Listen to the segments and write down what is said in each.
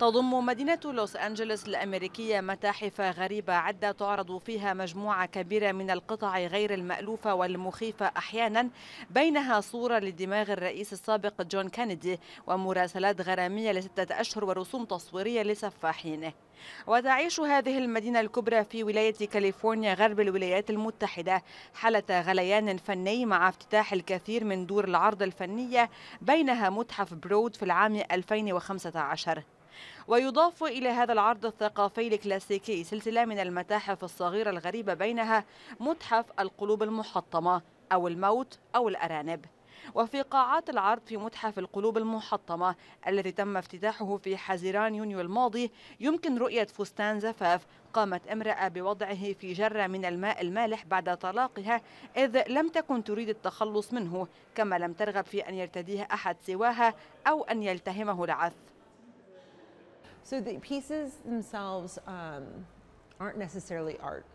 تضم مدينة لوس أنجلوس الأمريكية متاحف غريبة عدة تعرض فيها مجموعة كبيرة من القطع غير المألوفة والمخيفة أحيانا بينها صورة لدماغ الرئيس السابق جون كينيدي ومراسلات غرامية لستة أشهر ورسوم تصويرية لسفاحين وتعيش هذه المدينة الكبرى في ولاية كاليفورنيا غرب الولايات المتحدة حالة غليان فني مع افتتاح الكثير من دور العرض الفنية بينها متحف برود في العام 2015 ويضاف إلى هذا العرض الثقافي الكلاسيكي سلسلة من المتاحف الصغيرة الغريبة بينها متحف القلوب المحطمة أو الموت أو الأرانب وفي قاعات العرض في متحف القلوب المحطمة الذي تم افتتاحه في حزيران يونيو الماضي يمكن رؤية فستان زفاف قامت امرأة بوضعه في جرة من الماء المالح بعد طلاقها إذ لم تكن تريد التخلص منه كما لم ترغب في أن يرتديه أحد سواها أو أن يلتهمه العث So the pieces themselves um, aren't necessarily art.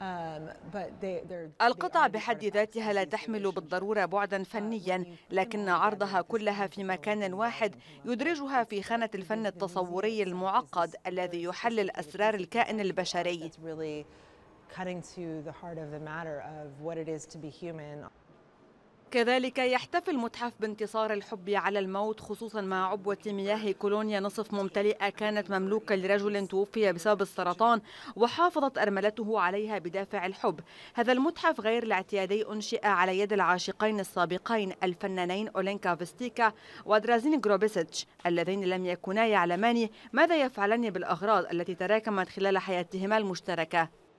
Um, القطع بحد ذاتها لا تحمل بالضرورة بعدا uh, فنيا لكن عرضها كلها في مكان واحد يدرجها في خانة الفن التصوري المعقد الذي يحلل أسرار الكائن البشري كذلك يحتفل متحف بانتصار الحب على الموت خصوصا مع عبوة مياه كولونيا نصف ممتلئة كانت مملوكة لرجل توفي بسبب السرطان وحافظت أرملته عليها بدافع الحب هذا المتحف غير الاعتيادي أنشئ على يد العاشقين السابقين الفنانين أولينكا فيستيكا ودرازين جروبيسيتش اللذين لم يكونا يعلمان ماذا يفعلان بالأغراض التي تراكمت خلال حياتهما المشتركة